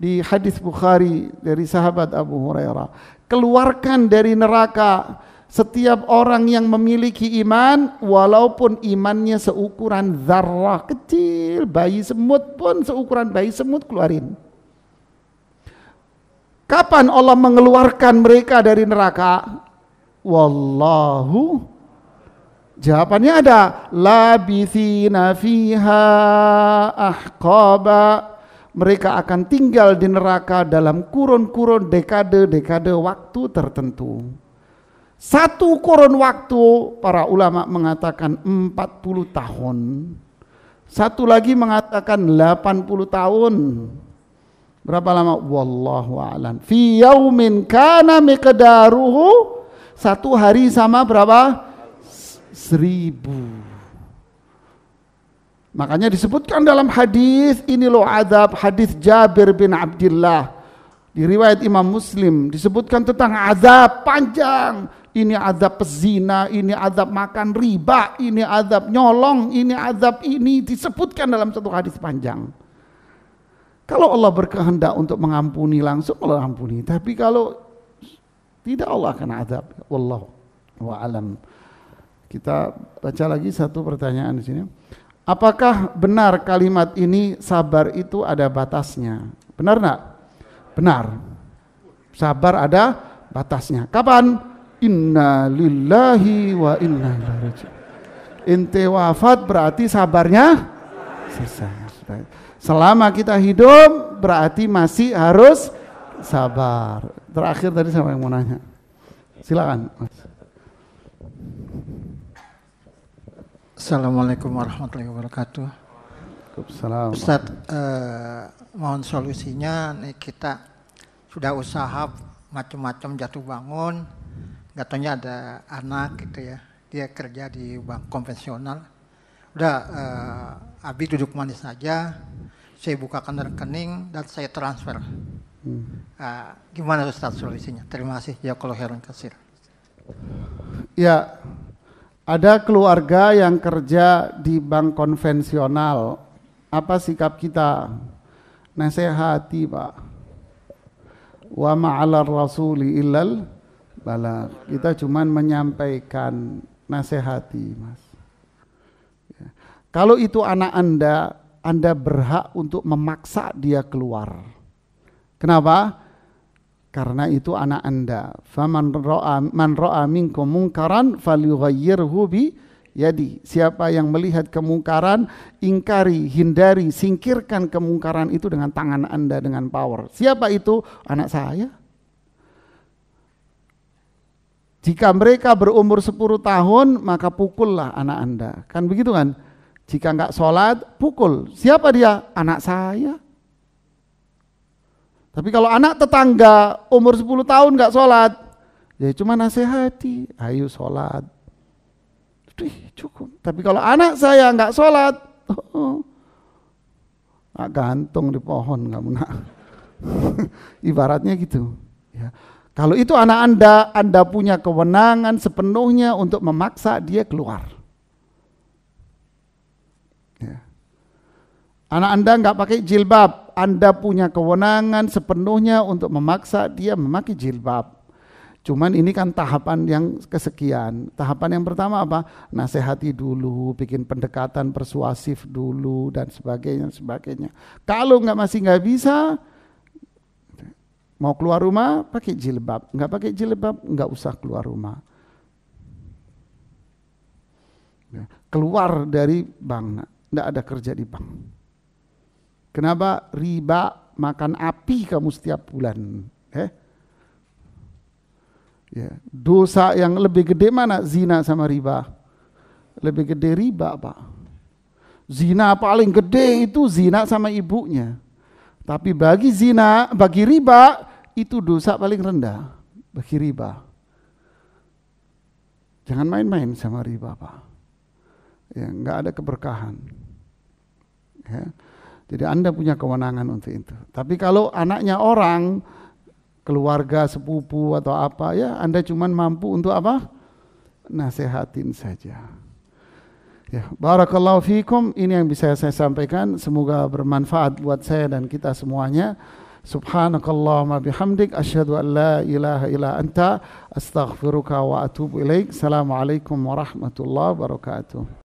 di hadis Bukhari dari sahabat Abu Hurairah. Keluarkan dari neraka setiap orang yang memiliki iman walaupun imannya seukuran zarah kecil bayi semut pun seukuran bayi semut keluarin kapan Allah mengeluarkan mereka dari neraka wallahu jawabannya ada labithina fiha ahqaba mereka akan tinggal di neraka dalam kurun-kurun dekade-dekade waktu tertentu. Satu kurun waktu para ulama mengatakan 40 tahun. Satu lagi mengatakan 80 tahun. Berapa lama? Wallahu a'lam. Fi yaumin kana miqdaruhu satu hari sama berapa? Seribu. Makanya disebutkan dalam hadis ini loh azab hadis Jabir bin Abdullah di riwayat Imam Muslim disebutkan tentang azab panjang ini azab pezina, ini azab makan riba, ini azab nyolong, ini azab ini disebutkan dalam satu hadis panjang. Kalau Allah berkehendak untuk mengampuni langsung Allah ampuni, tapi kalau tidak Allah akan azab. Wallahu wa alam. Kita baca lagi satu pertanyaan di sini. Apakah benar kalimat ini sabar itu ada batasnya? Benar nak? Benar. Sabar ada batasnya. Kapan? Inna lillahi wa inna ilaihi raji'un. Inti wafat berarti sabarnya selesai. Selama kita hidup berarti masih harus sabar. Terakhir tadi siapa yang mau nanya? Silakan. Assalamualaikum warahmatullahi wabarakatuh. Assalamualaikum. Ustaz, eh,
mohon solusinya nih kita sudah usaha macam-macam jatuh bangun, katanya ada anak gitu ya, dia kerja di bank konvensional. Udah, eh, Abi duduk manis saja, saya buka bukakan rekening dan saya transfer. Hmm. Uh, gimana Ustaz solusinya? Terima kasih.
Ya kalau heran kasir. Ya, ada keluarga yang kerja di bank konvensional. Apa sikap kita? Nasehati Pak. Wa ma'ala rasuli illal bala. Kita cuma menyampaikan nasehati, Mas. Ya. Kalau itu anak Anda, Anda berhak untuk memaksa dia keluar. Kenapa? karena itu anak Anda. Faman roa man roa minkum mungkaran falyughayyirhu bi jadi Siapa yang melihat kemungkaran, ingkari, hindari, singkirkan kemungkaran itu dengan tangan Anda dengan power. Siapa itu? Anak saya. Jika mereka berumur 10 tahun, maka pukullah anak Anda. Kan begitu kan? Jika nggak sholat, pukul. Siapa dia? Anak saya. Tapi kalau anak tetangga umur 10 tahun nggak sholat, ya cuma nasihati, ayo sholat. Duh, cukup. Tapi kalau anak saya nggak sholat, oh, gantung di pohon kamu nak. Ibaratnya gitu. Ya. Kalau itu anak anda, anda punya kewenangan sepenuhnya untuk memaksa dia keluar. Ya. Anak anda nggak pakai jilbab, anda punya kewenangan sepenuhnya untuk memaksa dia memakai jilbab. Cuman ini kan tahapan yang kesekian. Tahapan yang pertama apa? Nasihati dulu, bikin pendekatan persuasif dulu dan sebagainya sebagainya. Kalau nggak masih nggak bisa, mau keluar rumah pakai jilbab. Nggak pakai jilbab nggak usah keluar rumah. Ya, keluar dari bank, nggak ada kerja di bank. Kenapa riba makan api kamu setiap bulan? Eh? Ya. Dosa yang lebih gede mana? Zina sama riba. Lebih gede riba, Pak. Zina paling gede itu zina sama ibunya. Tapi bagi zina, bagi riba itu dosa paling rendah bagi riba. Jangan main-main sama riba, Pak. Ya, nggak ada keberkahan. Ya. Jadi Anda punya kewenangan untuk itu. Tapi kalau anaknya orang, keluarga, sepupu atau apa, ya Anda cuman mampu untuk apa? Nasehatin saja. Ya, barakallahu fikum. Ini yang bisa saya sampaikan. Semoga bermanfaat buat saya dan kita semuanya. Subhanakallahumma bihamdik asyhadu an la ilaha illa anta astaghfiruka wa atubu ilaik. Assalamualaikum warahmatullahi wabarakatuh.